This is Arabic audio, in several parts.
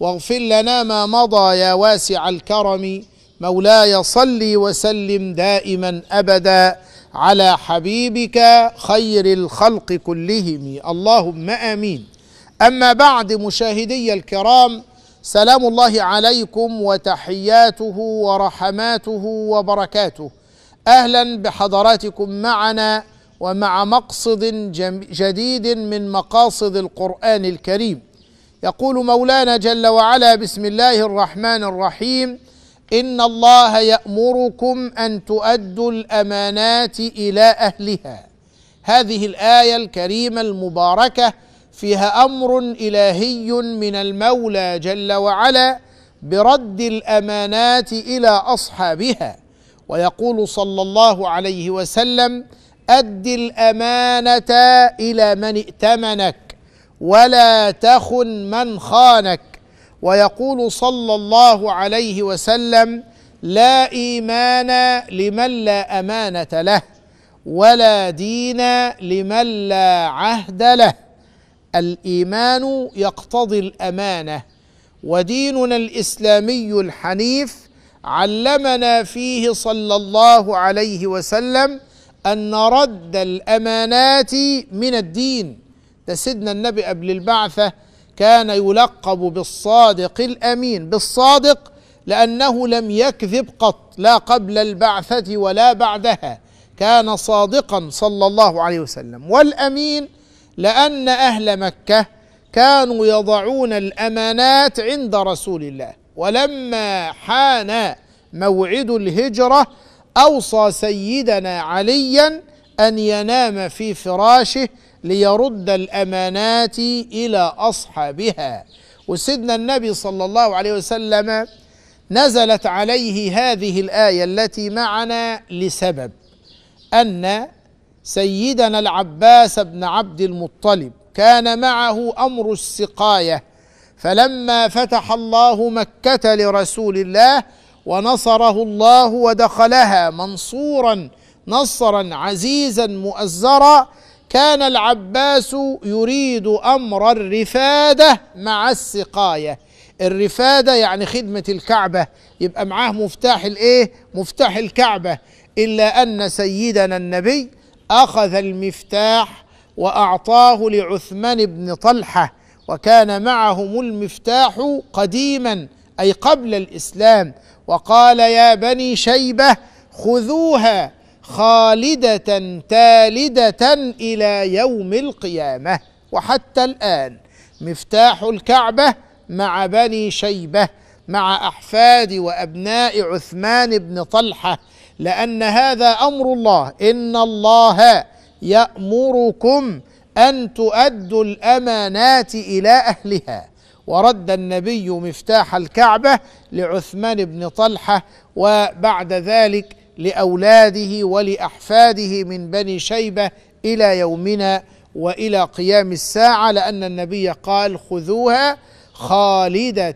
واغفر لنا ما مضى يا واسع الكرم مولاي صل وسلم دائما ابدا على حبيبك خير الخلق كلهم اللهم امين اما بعد مشاهدي الكرام سلام الله عليكم وتحياته ورحماته وبركاته اهلا بحضراتكم معنا ومع مقصد جديد من مقاصد القران الكريم يقول مولانا جل وعلا بسم الله الرحمن الرحيم ان الله يامركم ان تؤدوا الامانات الى اهلها هذه الايه الكريمه المباركه فيها امر الهي من المولى جل وعلا برد الامانات الى اصحابها ويقول صلى الله عليه وسلم اد الامانه الى من ائتمنك ولا تخن من خانك ويقول صلى الله عليه وسلم لا ايمان لمن لا امانه له ولا دين لمن لا عهد له الايمان يقتضي الامانه وديننا الاسلامي الحنيف علمنا فيه صلى الله عليه وسلم ان رد الامانات من الدين ده سيدنا النبي قبل البعثة كان يلقب بالصادق الأمين بالصادق لأنه لم يكذب قط لا قبل البعثة ولا بعدها كان صادقا صلى الله عليه وسلم والأمين لأن أهل مكة كانوا يضعون الأمانات عند رسول الله ولما حان موعد الهجرة أوصى سيدنا عليا أن ينام في فراشه ليرد الأمانات إلى أصحابها وسيدنا النبي صلى الله عليه وسلم نزلت عليه هذه الآية التي معنا لسبب أن سيدنا العباس بن عبد المطلب كان معه أمر السقاية فلما فتح الله مكة لرسول الله ونصره الله ودخلها منصورا نصرا عزيزا مؤزرا كان العباس يريد امر الرفاده مع السقايه الرفاده يعني خدمه الكعبه يبقى معاه مفتاح الايه مفتاح الكعبه الا ان سيدنا النبي اخذ المفتاح واعطاه لعثمان بن طلحه وكان معهم المفتاح قديما اي قبل الاسلام وقال يا بني شيبه خذوها خالدة تالدة إلى يوم القيامة وحتى الآن مفتاح الكعبة مع بني شيبة مع أحفاد وأبناء عثمان بن طلحة لأن هذا أمر الله إن الله يأمركم أن تؤدوا الأمانات إلى أهلها ورد النبي مفتاح الكعبة لعثمان بن طلحة وبعد ذلك لاولاده ولاحفاده من بني شيبه الى يومنا والى قيام الساعه لان النبي قال خذوها خالده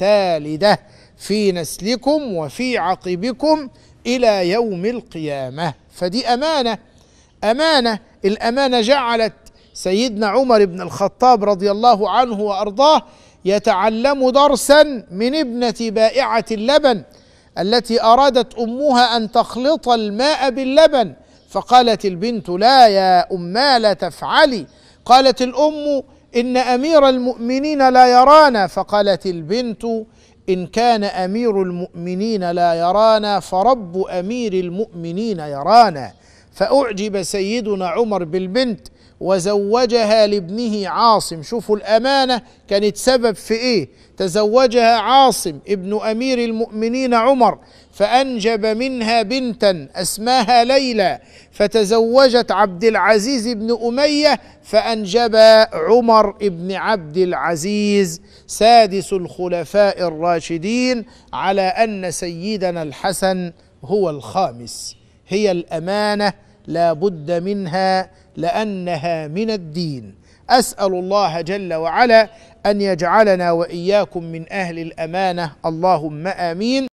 تالده في نسلكم وفي عقبكم الى يوم القيامه فدي امانه امانه الامانه جعلت سيدنا عمر بن الخطاب رضي الله عنه وارضاه يتعلم درسا من ابنه بائعه اللبن التي أرادت أمها أن تخلط الماء باللبن فقالت البنت لا يا أما لا تفعلي قالت الأم إن أمير المؤمنين لا يرانا فقالت البنت إن كان أمير المؤمنين لا يرانا فرب أمير المؤمنين يرانا فأعجب سيدنا عمر بالبنت وزوجها لابنه عاصم شوفوا الأمانة كانت سبب في إيه تزوجها عاصم ابن أمير المؤمنين عمر فأنجب منها بنتا أسماها ليلى فتزوجت عبد العزيز بن أمية فأنجب عمر بن عبد العزيز سادس الخلفاء الراشدين على أن سيدنا الحسن هو الخامس هي الأمانة لا بد منها لانها من الدين اسال الله جل وعلا ان يجعلنا واياكم من اهل الامانه اللهم امين